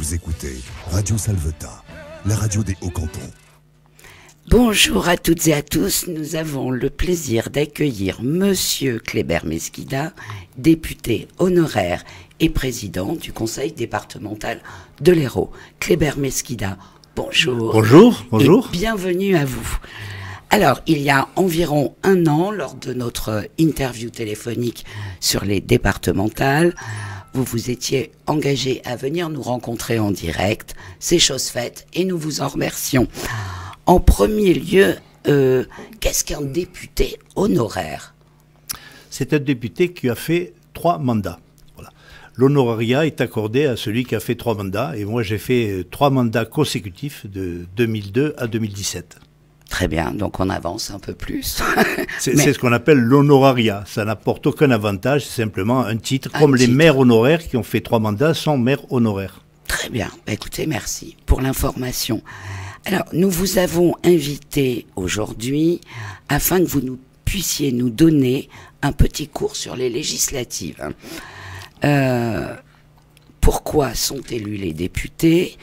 Vous écoutez Radio Salvetat, la radio des Hauts-Cantons. Bonjour à toutes et à tous. Nous avons le plaisir d'accueillir Monsieur Kléber Mesquida, député honoraire et président du Conseil départemental de l'Hérault. Kléber Mesquida, bonjour. Bonjour, bonjour. bienvenue à vous. Alors, il y a environ un an, lors de notre interview téléphonique sur les départementales, vous vous étiez engagé à venir nous rencontrer en direct. C'est chose faite et nous vous en remercions. En premier lieu, euh, qu'est-ce qu'un député honoraire C'est un député qui a fait trois mandats. L'honorariat est accordé à celui qui a fait trois mandats, et moi j'ai fait trois mandats consécutifs de 2002 à 2017. Très bien, donc on avance un peu plus. c'est ce qu'on appelle l'honorariat. Ça n'apporte aucun avantage, c'est simplement un titre, comme les maires honoraires qui ont fait trois mandats sont maires honoraires. Très bien, bah, écoutez, merci pour l'information. Alors, nous vous avons invité aujourd'hui afin que vous nous puissiez nous donner un petit cours sur les législatives. Hein. Euh, pourquoi sont élus les députés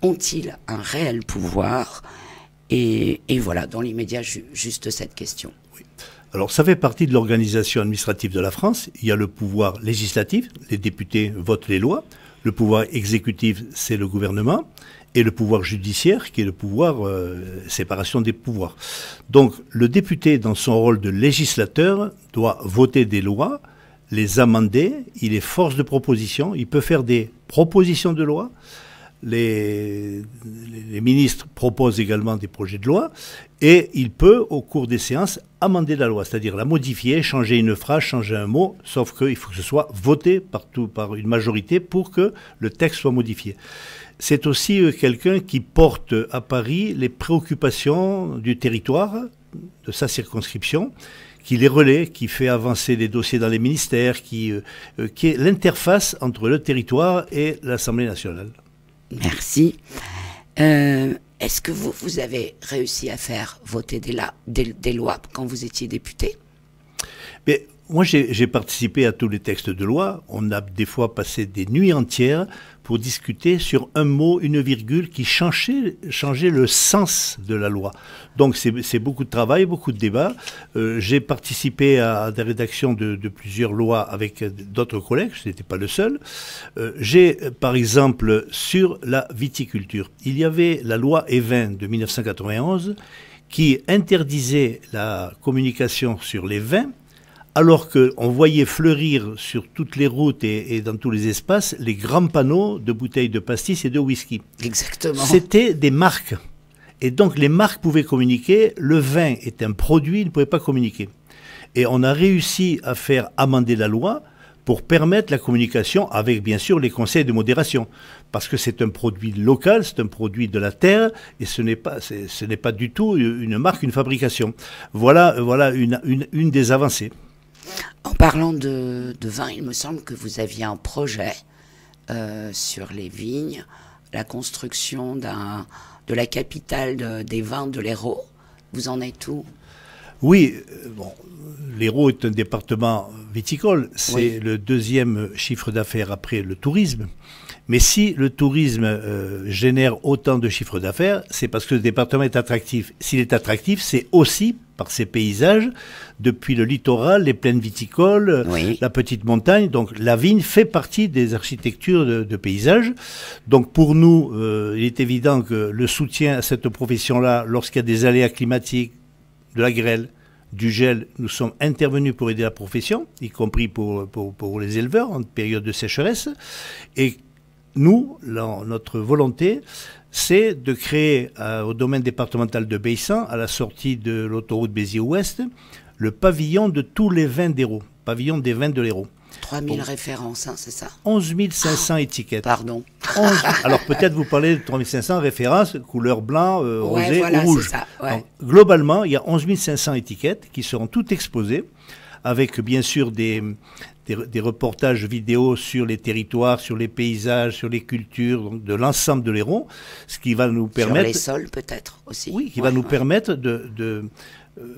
Ont-ils un réel pouvoir et, voilà, dans l'immédiat, juste cette question. Alors, ça fait partie de l'organisation administrative de la France. Il y a le pouvoir législatif, les députés votent les lois. Le pouvoir exécutif, c'est le gouvernement. Et le pouvoir judiciaire, qui est le pouvoir euh, séparation des pouvoirs. Donc, le député, dans son rôle de législateur, doit voter des lois, les amender. Il est force de proposition. Il peut faire des propositions de loi les, ministres proposent également des projets de loi et il peut, au cours des séances, amender la loi, c'est-à-dire la modifier, changer une phrase, changer un mot, sauf qu'il faut que ce soit voté par, par une majorité pour que le texte soit modifié. C'est aussi euh, quelqu'un qui porte à Paris les préoccupations du territoire, de sa circonscription, qui les relaie, qui fait avancer les dossiers dans les ministères, qui euh, euh, est l'interface entre le territoire et l'Assemblée nationale. Merci. Euh, est-ce que vous, vous avez réussi à faire voter des, des lois quand vous étiez député moi, j'ai participé à tous les textes de loi. On a des fois passé des nuits entières pour discuter sur un mot, une virgule qui changeait, le sens de la loi. Donc c'est beaucoup de travail, beaucoup de débats. Euh, j'ai participé à, la des rédactions de, de, plusieurs lois avec d'autres collègues, je n'étais pas le seul. Euh, j'ai par exemple sur la viticulture, il y avait la loi Evin de 1991 qui interdisait la communication sur les vins alors qu'on voyait fleurir sur toutes les routes et, dans tous les espaces les grands panneaux de bouteilles de pastis et de whisky. Exactement. C'était des marques. Et donc les marques pouvaient communiquer, le vin est un produit, il ne pouvait pas communiquer. Et on a réussi à faire amender la loi pour permettre la communication avec bien sûr les conseils de modération. Parce que c'est un produit local, c'est un produit de la terre et ce n'est pas, ce n'est pas du tout une marque, une fabrication. Voilà, voilà une des avancées. En parlant de, vin, il me semble que vous aviez un projet euh, sur les vignes, la construction de la capitale des vins de l'Hérault. Vous en êtes où Oui, euh, bon, l'Hérault est un département viticole. C'est le deuxième chiffre d'affaires après le tourisme. Mais si le tourisme euh, génère autant de chiffres d'affaires, c'est parce que le département est attractif. S'il est attractif, c'est aussi par ses paysages, depuis le littoral, les plaines viticoles, la petite montagne. Donc la vigne fait partie des architectures de, paysage. Donc pour nous, euh, il est évident que le soutien à cette profession-là, lorsqu'il y a des aléas climatiques, de la grêle, du gel, nous sommes intervenus pour aider la profession, y compris pour, pour, les éleveurs en période de sécheresse. Et nous, notre volonté, c'est de créer euh, au domaine départemental de Baissan, à la sortie de l'autoroute Béziers-Ouest, le pavillon de tous les vins d'Hérault, pavillon des vins de l'Hérault. 3000 références, hein, c'est ça 11 500 ah, étiquettes. Pardon. alors peut-être vous parlez de 3500 références, couleur blanc, euh, rosé ou rouge. globalement, il y a 11 500 étiquettes qui seront toutes exposées, avec bien sûr des, des, reportages vidéo sur les territoires, sur les paysages, sur les cultures, de l'ensemble de l'Hérault, ce qui va nous permettre... Sur les sols peut-être aussi. Oui, qui va nous permettre de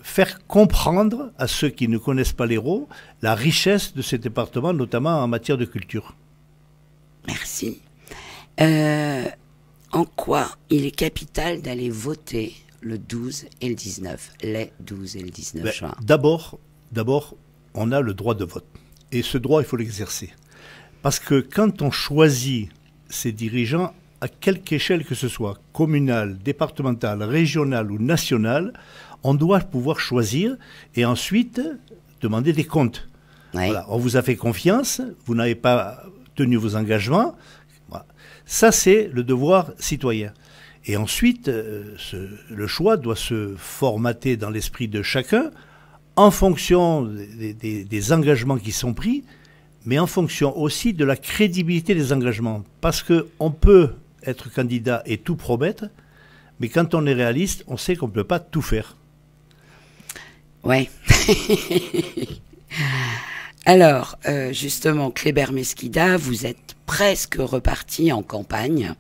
faire comprendre à ceux qui ne connaissent pas l'Hérault la richesse de ces départements, notamment en matière de culture. Merci. Euh, en quoi il est capital d'aller voter le 12 et le 19, les 12 et le 19 ben, juin D'abord, d'abord, on a le droit de vote. Et ce droit, il faut l'exercer. Parce que quand on choisit ses dirigeants, à quelque échelle que ce soit, communale, départementale, régionale ou nationale, on doit pouvoir choisir et ensuite demander des comptes. on vous a fait confiance, vous n'avez pas tenu vos engagements. Ça, c'est le devoir citoyen. Et ensuite, euh, le choix doit se formater dans l'esprit de chacun en fonction des, des, engagements qui sont pris, mais en fonction aussi de la crédibilité des engagements. Parce qu'on peut être candidat et tout promettre, mais quand on est réaliste, on sait qu'on ne peut pas tout faire. Ouais. Alors, euh, justement, Kléber Mesquida, vous êtes presque reparti en campagne.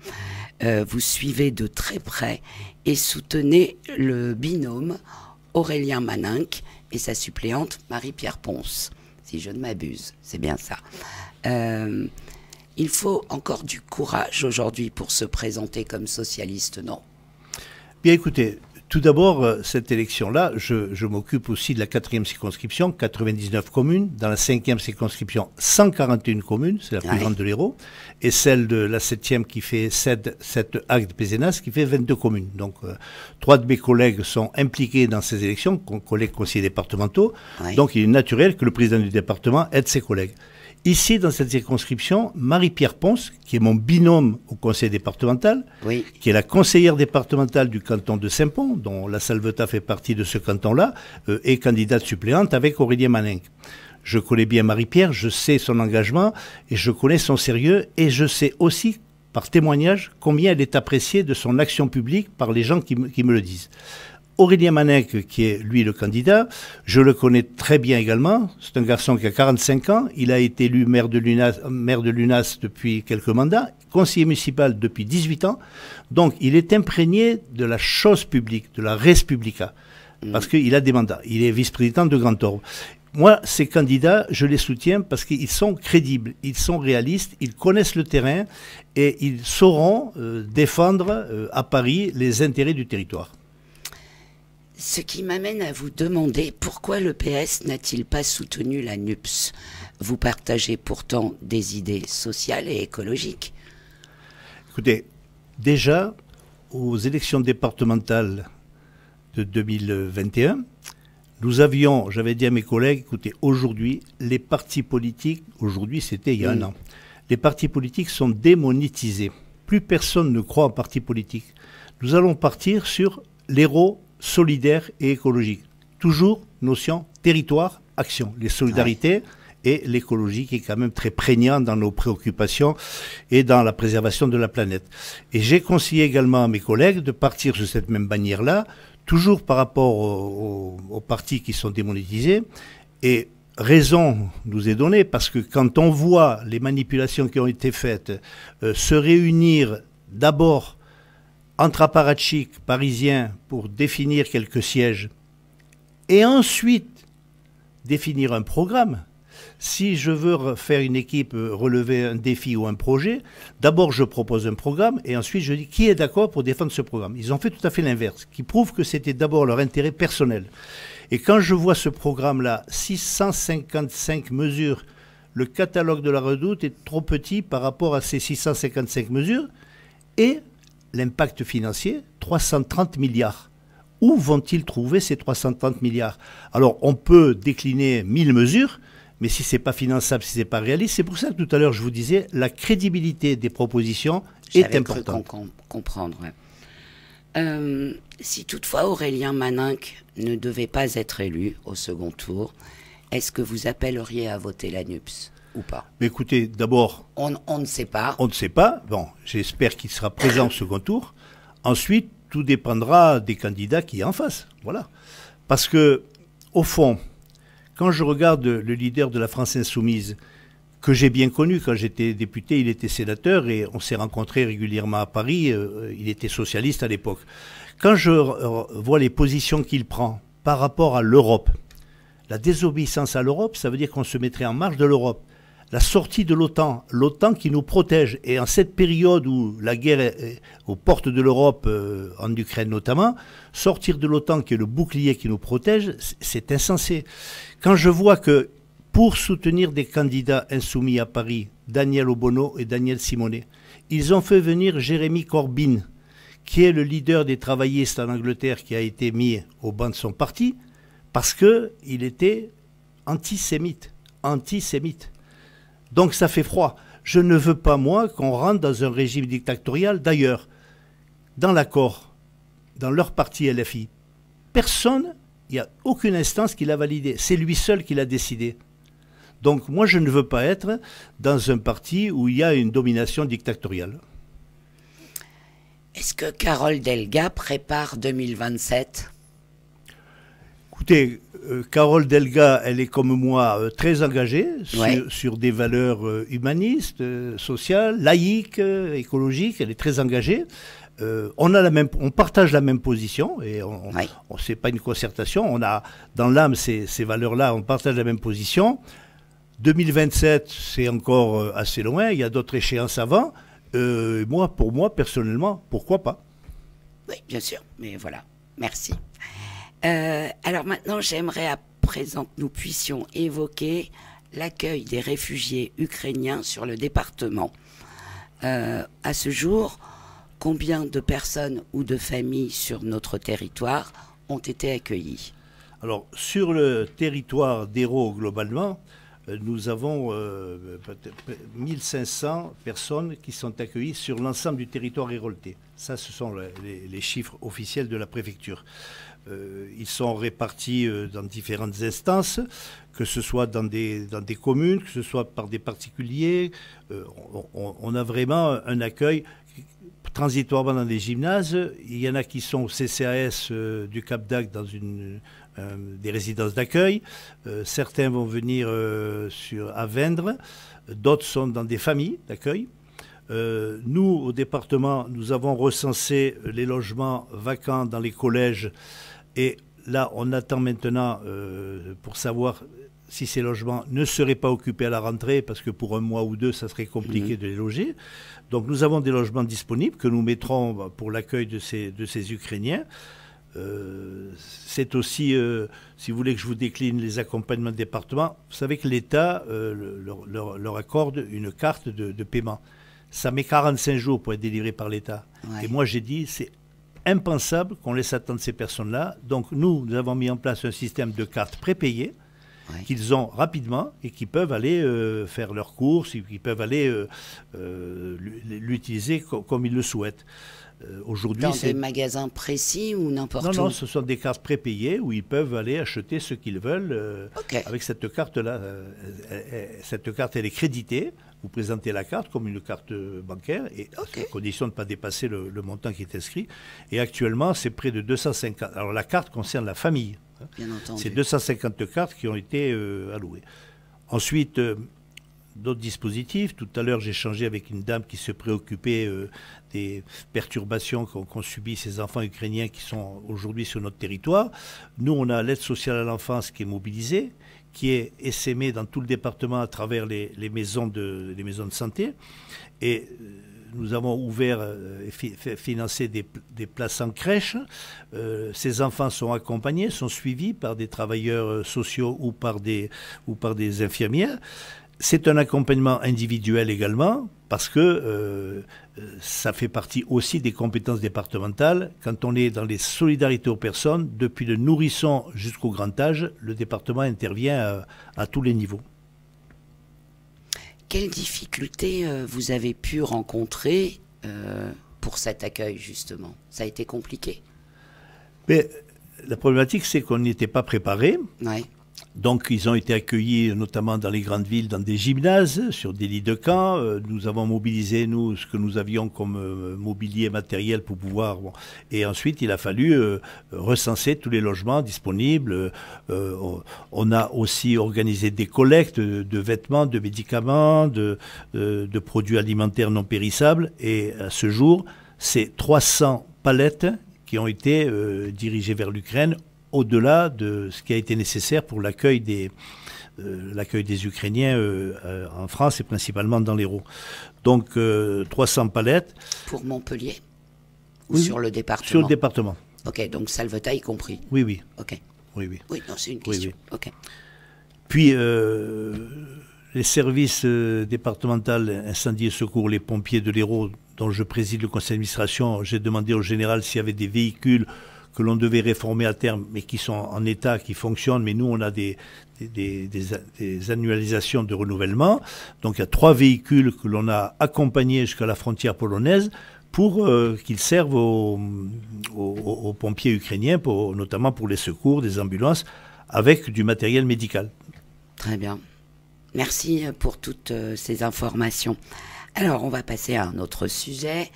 Euh, vous suivez de très près et soutenez le binôme Aurélien Maninck et sa suppléante Marie-Pierre Ponce, si je ne m'abuse. C'est bien ça. Euh, il faut encore du courage aujourd'hui pour se présenter comme socialiste, non Bien écoutez, tout d'abord, euh, cette élection-là, je, m'occupe aussi de la quatrième circonscription, 99 communes. Dans la cinquième circonscription, 141 communes, c'est la plus grande de l'Hérault. Et celle de la septième qui fait 7, acte de Pézenas, qui fait 22 communes. Donc, euh, trois de mes collègues sont impliqués dans ces élections, collègues conseillers départementaux. Donc, il est naturel que le président du département aide ses collègues. Ici, dans cette circonscription, Marie-Pierre Ponce, qui est mon binôme au conseil départemental, qui est la conseillère départementale du canton de Saint-Pont, dont la Salvetat fait partie de ce canton-là, euh, est candidate suppléante avec Aurélien Maninck. Je connais bien Marie-Pierre, je sais son engagement et je connais son sérieux et je sais aussi par témoignage combien elle est appréciée de son action publique par les gens qui me le disent. Aurélien Manec, qui est lui le candidat, je le connais très bien également. C'est un garçon qui a 45 ans. Il a été élu maire de Lunas, depuis quelques mandats, conseiller municipal depuis 18 ans. Donc il est imprégné de la chose publique, de la res publica, mm. parce qu'il a des mandats. Il est vice-président de Grand Orbe. Moi, ces candidats, je les soutiens parce qu'ils sont crédibles, ils sont réalistes, ils connaissent le terrain et ils sauront euh, défendre euh, à Paris les intérêts du territoire. Ce qui m'amène à vous demander pourquoi le PS n'a-t-il pas soutenu la NUPS Vous partagez pourtant des idées sociales et écologiques. Écoutez, déjà, aux élections départementales de 2021, nous avions, j'avais dit à mes collègues, écoutez, aujourd'hui, les partis politiques, aujourd'hui c'était il y a un an, les partis politiques sont démonétisés. Plus personne ne croit en partis politiques. Nous allons partir sur l'héros solidaire et écologique. Toujours notion territoire, action, les solidarités. et l'écologie qui est quand même très prégnant dans nos préoccupations et dans la préservation de la planète. Et j'ai conseillé également à mes collègues de partir sur cette même bannière-là, toujours par rapport aux, partis qui sont démonétisés, et raison nous est donnée parce que quand on voit les manipulations qui ont été faites euh, se réunir d'abord entre apparatchiks parisien pour définir quelques sièges et ensuite définir un programme. Si je veux faire une équipe euh, relever un défi ou un projet, d'abord je propose un programme et ensuite je dis qui est d'accord pour défendre ce programme. Ils ont fait tout à fait l'inverse, qui prouve que c'était d'abord leur intérêt personnel. Et quand je vois ce programme-là, 655 mesures, le catalogue de la redoute est trop petit par rapport à ces 655 mesures et l'impact financier, 330 milliards. Où vont-ils trouver ces 330 milliards Alors, on peut décliner mille mesures, mais si ce n'est pas finançable, si ce n'est pas réaliste, c'est pour ça que tout à l'heure, je vous disais, la crédibilité des propositions est importante. comprendre, euh, si toutefois Aurélien Maninck ne devait pas être élu au second tour, est-ce que vous appelleriez à voter la NUPS ou pas écoutez, d'abord... On, on, ne sait pas. On ne sait pas. Bon, j'espère qu'il sera présent au second tour. Ensuite, tout dépendra des candidats qui est en face. Voilà. Parce que, au fond, quand je regarde le leader de la France insoumise, que j'ai bien connu quand j'étais député, il était sénateur et on s'est rencontrés régulièrement à Paris, euh, il était socialiste à l'époque. Quand je vois les positions qu'il prend par rapport à l'Europe, la désobéissance à l'Europe, ça veut dire qu'on se mettrait en marge de l'Europe la sortie de l'OTAN, l'OTAN qui nous protège. Et en cette période où la guerre est aux portes de l'Europe, euh, en Ukraine notamment, sortir de l'OTAN qui est le bouclier qui nous protège, c'est insensé. Quand je vois que pour soutenir des candidats insoumis à Paris, Daniel Obono et Daniel Simonet, ils ont fait venir Jérémy Corbyn, qui est le leader des travaillistes en Angleterre qui a été mis au banc de son parti, parce qu'il était antisémite. Antisémite. Donc ça fait froid. Je ne veux pas, moi, qu'on rentre dans un régime dictatorial. D'ailleurs, dans l'accord, dans leur parti LFI, personne, il n'y a aucune instance qui l'a validé. C'est lui seul qui l'a décidé. Donc moi, je ne veux pas être dans un parti où il y a une domination dictatoriale. Est-ce que Carole Delga prépare 2027 Écoutez, euh, Carole Delga, elle est comme moi euh, très engagée sur, des valeurs euh, humanistes, sociales, laïques, écologiques. Elle est très engagée. on a la même, on partage la même position et on, pas une concertation. On a dans l'âme ces, valeurs-là. On partage la même position. 2027, c'est encore assez loin. Il y a d'autres échéances avant. moi, pour moi personnellement, pourquoi pas Oui, bien sûr. Mais voilà. Merci. Euh, alors maintenant, j'aimerais à présent que nous puissions évoquer l'accueil des réfugiés ukrainiens sur le département. Euh, à ce jour, combien de personnes ou de familles sur notre territoire ont été accueillies Alors, sur le territoire d'Hérault, globalement, nous avons 1 euh, 1500 personnes qui sont accueillies sur l'ensemble du territoire érolté Ça, ce sont les, chiffres officiels de la préfecture. Euh, ils sont répartis euh, dans différentes instances, que ce soit dans des, dans des communes, que ce soit par des particuliers. on, a vraiment un accueil transitoirement dans des gymnases. Il y en a qui sont au CCAS du Cap d'Agde dans une, euh, des résidences d'accueil. Euh, certains vont venir euh, sur, à Vendre, d'autres sont dans des familles d'accueil. nous, au département, nous avons recensé les logements vacants dans les collèges et là, on attend maintenant pour savoir si ces logements ne seraient pas occupés à la rentrée, parce que pour un mois ou deux, ça serait compliqué mmh. de les loger. Donc nous avons des logements disponibles que nous mettrons pour l'accueil de ces Ukrainiens. Euh, c'est aussi, euh, si vous voulez que je vous décline les accompagnements de département, vous savez que l'État euh, leur, accorde une carte de, paiement. Ça met 45 jours pour être délivré par l'État. Et moi, j'ai dit, c'est impensable qu'on laisse attendre ces personnes-là. Donc, nous, nous avons mis en place un système de cartes prépayées qu'ils ont rapidement et qui peuvent aller faire leurs courses, qui peuvent aller l'utiliser comme ils le souhaitent. Euh, aujourd'hui, des magasins précis ou n'importe où. Non, non, ce sont des cartes prépayées où ils peuvent aller acheter ce qu'ils veulent. Euh, avec cette carte-là, euh, cette carte, elle est créditée. Vous présentez la carte comme une carte bancaire et à condition de ne pas dépasser le, montant qui est inscrit. Et actuellement, c'est près de 250. Alors la carte concerne la famille. Hein. entendu. C'est 250 cartes qui ont été allouées. Ensuite d'autres dispositifs. Tout à l'heure, j'ai échangé avec une dame qui se préoccupait euh, des perturbations qu'ont subies ces enfants ukrainiens qui sont aujourd'hui sur notre territoire. Nous, on a l'aide sociale à l'enfance qui est mobilisée, qui est essaimée dans tout le département à travers les, maisons, de, maisons de santé. Et euh, nous avons ouvert, euh, et financé des, places en crèche. ces enfants sont accompagnés, sont suivis par des travailleurs sociaux ou par des, ou par des infirmières. C'est un accompagnement individuel également, parce que euh, euh, ça fait partie aussi des compétences départementales. Quand on est dans les solidarités aux personnes, depuis le nourrisson jusqu'au grand âge, le département intervient euh, à, tous les niveaux. Quelles difficultés vous avez pu rencontrer pour cet accueil, justement Ça a été compliqué Mais, La problématique, c'est qu'on n'était pas préparé. Donc ils ont été accueillis notamment dans les grandes villes, dans des gymnases, sur des lits de camp. Euh, nous avons mobilisé, nous, ce que nous avions comme euh, mobilier matériel pour pouvoir... Et ensuite, il a fallu euh, recenser tous les logements disponibles. on a aussi organisé des collectes de vêtements, de médicaments, de, de produits alimentaires non périssables. Et à ce jour, c'est 300 palettes qui ont été dirigées vers l'Ukraine au-delà de ce qui a été nécessaire pour l'accueil des, euh, Ukrainiens euh, euh, en France et principalement dans l'Hérault. Donc 300 palettes. Pour Montpellier Ou sur le département Sur le département. Ok, donc Salvetat y compris Oui, oui. Ok. Oui, oui. Oui, non, c'est une question. Ok. Puis les services départementaux incendie et secours, les pompiers de l'Hérault, dont je préside le conseil d'administration, j'ai demandé au général s'il y avait des véhicules que l'on devait réformer à terme, mais qui sont en état, qui fonctionnent, mais nous, on a des, des, annualisations de renouvellement. Donc, il y a trois véhicules que l'on a accompagnés jusqu'à la frontière polonaise pour euh, qu'ils servent aux, pompiers ukrainiens, notamment pour les secours, des ambulances, avec du matériel médical. Très bien. Merci pour toutes euh, ces informations. Alors, on va passer à un autre sujet.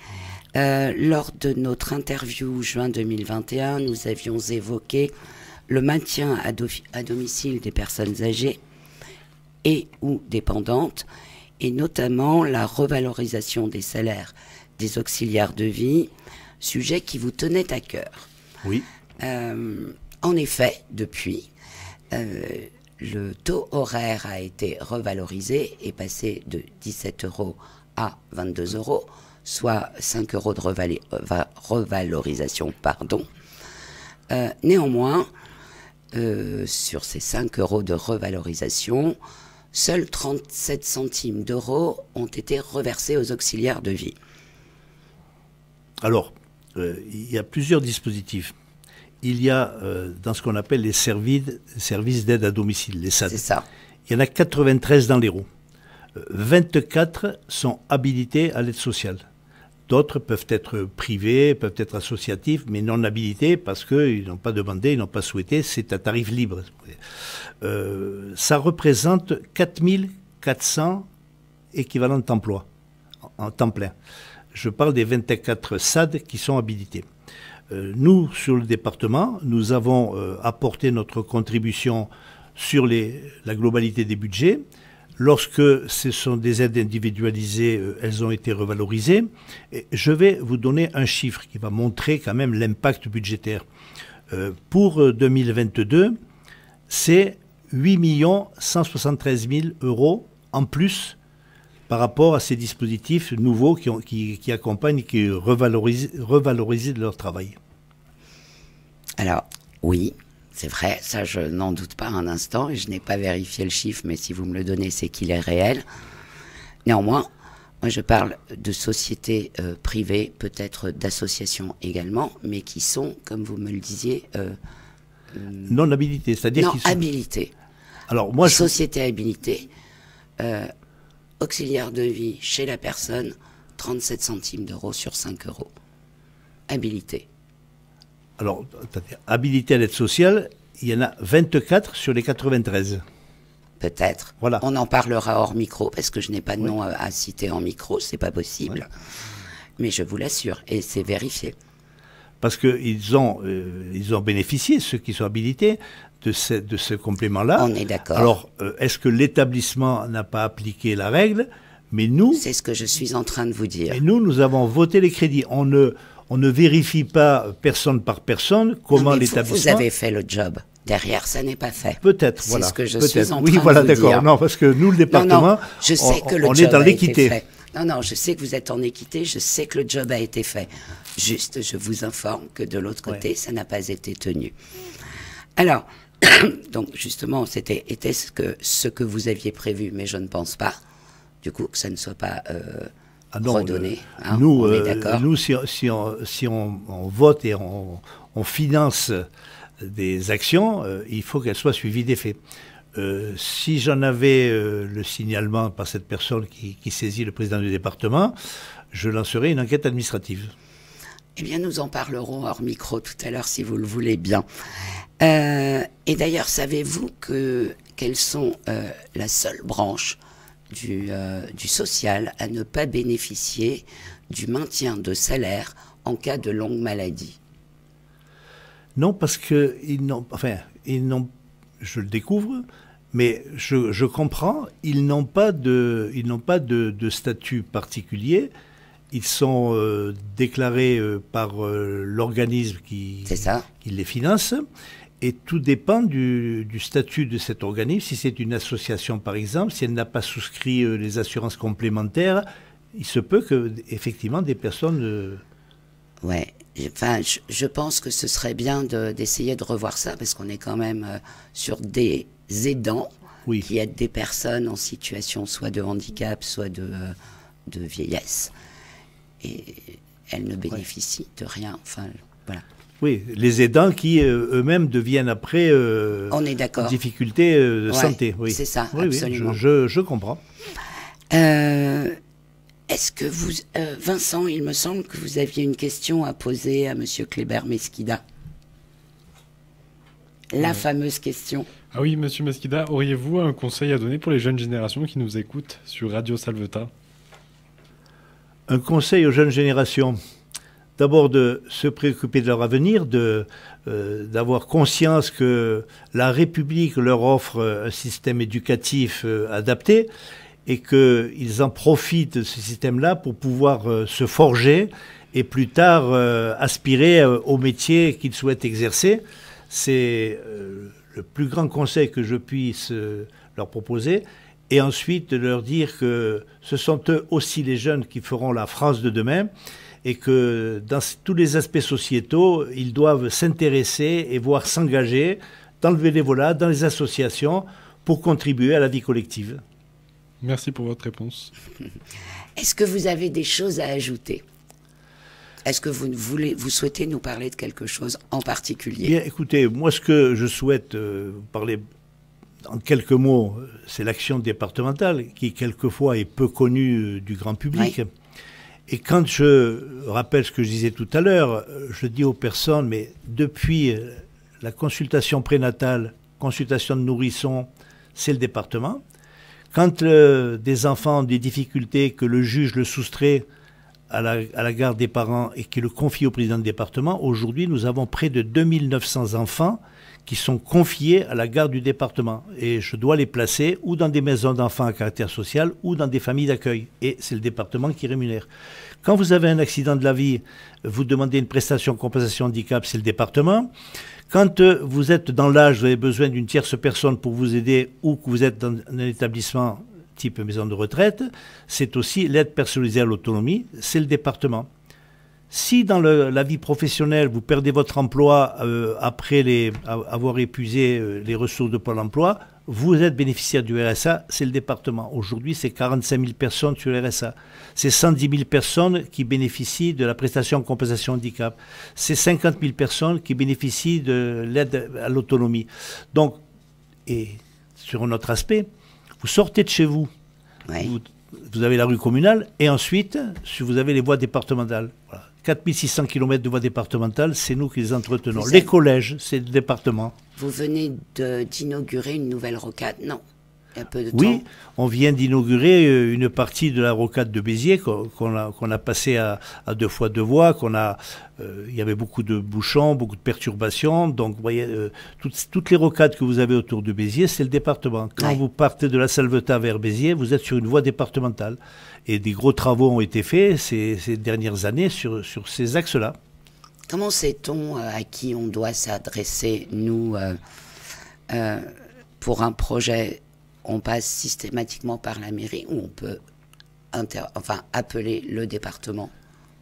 Euh, lors de notre interview juin 2021, nous avions évoqué le maintien à, domicile des personnes âgées et ou dépendantes, et notamment la revalorisation des salaires des auxiliaires de vie, sujet qui vous tenait à cœur. Oui. Euh, en effet, depuis, euh, le taux horaire a été revalorisé et passé de 17 euros à 22 euros soit 5 euros de euh, revalorisation. Pardon. Euh, néanmoins, euh, sur ces 5 euros de revalorisation, seuls 37 centimes d'euros ont été reversés aux auxiliaires de vie. Alors, il y a plusieurs dispositifs. Il y a dans ce qu'on appelle les services d'aide à domicile, les SAD. ça. Il y en a 93 dans les roues 24 sont habilités à l'aide sociale. D'autres peuvent être privés, peuvent être associatifs, mais non habilités parce qu'ils n'ont pas demandé, ils n'ont pas souhaité. C'est un tarif libre. Euh, ça représente 4400 équivalents d'emplois en temps plein. Je parle des 24 SAD qui sont habilités. Euh, nous, sur le département, nous avons euh, apporté notre contribution sur la globalité des budgets. Lorsque ce sont des aides individualisées, euh, elles ont été revalorisées. je vais vous donner un chiffre qui va montrer quand même l'impact budgétaire. Euh, pour 2022, euh, c'est 8 173 000 euros en plus par rapport à ces dispositifs nouveaux qui, accompagnent qui, qui revalorisent, revalorisent leur travail. Alors, oui, c'est vrai, ça je n'en doute pas un instant et je n'ai pas vérifié le chiffre, mais si vous me le donnez, c'est qu'il est réel. Néanmoins, moi je parle de sociétés euh, privées, peut-être d'associations également, mais qui sont, comme vous me le disiez, euh, non habilitées, c'est-à-dire non habilitées. Alors moi, société habilitée, euh, auxiliaire de vie chez la personne, 37 centimes d'euros sur 5 euros, habilité alors, habilité à l'aide sociale, il y en a 24 sur les 93. Peut-être. Voilà. On en parlera hors micro parce que je n'ai pas de nom euh, à, citer en micro, c'est pas possible. Mais je vous l'assure, et c'est vérifié. Parce qu'ils ont, euh, ils ont bénéficié, ceux qui sont habilités, de ce, de ce complément-là. On est d'accord. Alors, euh, est-ce que l'établissement n'a pas appliqué la règle Mais nous. C'est ce que je suis en train de vous dire. nous, nous avons voté les crédits. On ne on ne vérifie pas personne par personne comment l'établissement. Vous avez fait le job. Derrière, ça n'est pas fait. Peut-être, voilà. C'est ce que je suis en train Oui, voilà, d'accord. Non, parce que nous, le département, je sais on, que est dans l'équité. Non, non, je sais que vous êtes en équité, je sais que le job a été fait. Juste, je vous informe que de l'autre côté, ça n'a pas été tenu. Alors, donc justement, c'était était ce que, ce que vous aviez prévu, mais je ne pense pas, du coup, que ça ne soit pas... Euh, ah non, euh, hein, nous, euh, nous, si, on, vote et on, finance des actions, euh, il faut qu'elles soient suivies des faits. si j'en avais le signalement par cette personne qui, saisit le président du département, je lancerai une enquête administrative. Eh bien, nous en parlerons hors micro tout à l'heure, si vous le voulez bien. et d'ailleurs, savez-vous que quelles sont la seule branche euh, du, social à ne pas bénéficier du maintien de salaire en cas de longue maladie Non, parce que ils n'ont, enfin, ils n'ont, je le découvre, mais je, comprends, ils n'ont pas de, ils n'ont pas de, statut particulier. Ils sont euh, déclarés euh, par l'organisme qui, qui les finance et tout dépend du, statut de cet organisme. Si c'est une association, par exemple, si elle n'a pas souscrit euh, les assurances complémentaires, il se peut que effectivement des personnes. Oui. Euh, ouais. Enfin, je, pense que ce serait bien d'essayer de, revoir ça parce qu'on est quand même euh, sur des aidants qui aident des personnes en situation soit de handicap, soit de, de vieillesse. Et elles ne bénéficient de rien. Enfin, voilà. Oui, les aidants qui euh, eux-mêmes deviennent après euh, difficultés euh, de santé. Oui. C'est ça, oui, absolument. Oui, je, comprends. Est-ce que vous, Vincent, il me semble que vous aviez une question à poser à Monsieur Kléber Mesquida. La fameuse question. Ah oui, Monsieur Mesquida, auriez-vous un conseil à donner pour les jeunes générations qui nous écoutent sur Radio Salvetat Un conseil aux jeunes générations d'abord de se préoccuper de leur avenir, euh, d'avoir conscience que la République leur offre un système éducatif euh, adapté et qu'ils en profitent de ce système-là pour pouvoir euh, se forger et plus tard aspirer au métier qu'ils souhaitent exercer. C'est le plus grand conseil que je puisse leur proposer et ensuite de leur dire que ce sont eux aussi les jeunes qui feront la France de demain et que dans tous les aspects sociétaux, ils doivent s'intéresser et voir s'engager dans le bénévolat, dans les associations, pour contribuer à la vie collective. Merci pour votre réponse. Est-ce que vous avez des choses à ajouter Est-ce que vous, voulez, vous souhaitez nous parler de quelque chose en particulier Écoutez, moi ce que je souhaite euh, parler en quelques mots, c'est l'action départementale qui quelquefois est peu connue euh, du grand public. Et quand je rappelle ce que je disais tout à l'heure, euh, je dis aux personnes, mais depuis euh, la consultation prénatale, consultation de nourrissons, c'est le département. Quand euh, des enfants ont des difficultés, que le juge le soustrait à la, garde des parents et qui le confie au président du département. Aujourd'hui, nous avons près de 2900 enfants qui sont confiés à la garde du département. Et je dois les placer ou dans des maisons d'enfants à caractère social ou dans des familles d'accueil. Et c'est le département qui rémunère. Quand vous avez un accident de la vie, vous demandez une prestation compensation handicap, c'est le département. Quand euh, vous êtes dans l'âge, vous avez besoin d'une tierce personne pour vous aider ou que vous êtes dans un établissement type maison de retraite, c'est aussi l'aide personnalisée à l'autonomie, c'est le département. Si dans la vie professionnelle, vous perdez votre emploi euh, après avoir épuisé euh, les ressources de Pôle emploi, vous êtes bénéficiaire du RSA, c'est le département. Aujourd'hui, c'est 45 000 personnes sur le RSA. C'est 110 000 personnes qui bénéficient de la prestation compensation handicap. C'est 50 000 personnes qui bénéficient de l'aide à l'autonomie. Donc, et sur un autre aspect, vous sortez de chez vous, vous, avez la rue communale, et ensuite, vous avez les voies départementales. Voilà. 4600 km de voies départementales, c'est nous qui les entretenons. les collèges, c'est le département. Vous venez d'inaugurer une nouvelle rocade. Non, oui, on vient d'inaugurer euh, une partie de la rocade de Béziers qu'on a, qu'on a passée à, deux fois deux voies, qu'on a, euh, il y avait beaucoup de bouchons, beaucoup de perturbations. Donc, vous voyez, euh, toutes, les rocades que vous avez autour de Béziers, c'est le département. Quand vous partez de la Salvetat vers Béziers, vous êtes sur une voie départementale. Et des gros travaux ont été faits ces, dernières années sur, sur ces axes-là. Comment sait-on à qui on doit s'adresser, nous, pour un projet on passe systématiquement par la mairie où on peut enfin, appeler le département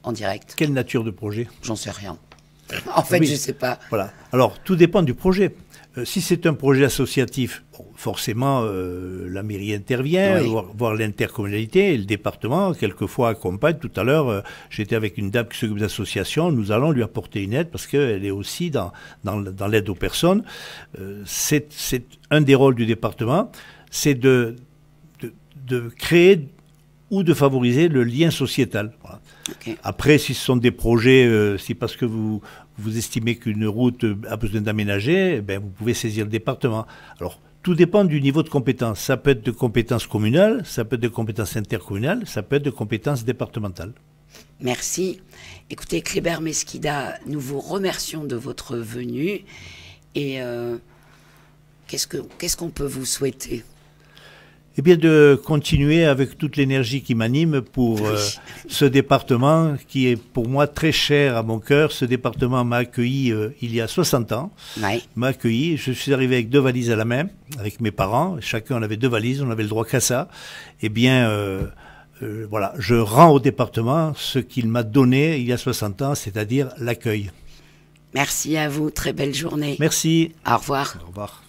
en direct. Quelle nature de projet J'en sais rien. en fait, je ne sais pas. Voilà. Alors, tout dépend du projet. Euh, si c'est un projet associatif, forcément, euh, la mairie intervient, voire, l'intercommunalité le département, quelquefois, accompagne. Tout à l'heure, euh, j'étais avec une dame qui s'occupe d'association, nous allons lui apporter une aide parce qu'elle est aussi dans, dans, dans l'aide aux personnes. c'est un des rôles du département c'est de, de, créer ou de favoriser le lien sociétal. Après, si ce sont des projets, euh, si parce que vous, vous estimez qu'une route a besoin d'aménager, eh ben vous pouvez saisir le département. Alors, tout dépend du niveau de compétence. Ça peut être de compétence communale, ça peut être de compétence intercommunale, ça peut être de compétence départementale. Merci. Écoutez, Kléber Mesquida, nous vous remercions de votre venue et euh, qu'est-ce qu'on peut vous souhaiter eh bien de continuer avec toute l'énergie qui m'anime pour euh, ce département qui est pour moi très cher à mon cœur. Ce département m'a accueilli euh, il y a 60 ans. Je suis arrivé avec deux valises à la main, avec mes parents. Chacun en avait deux valises, on avait le droit qu'à ça. Eh bien, euh, voilà, je rends au département ce qu'il m'a donné il y a 60 ans, c'est-à-dire l'accueil. Merci à vous, très belle journée. Merci. Au revoir. Au revoir.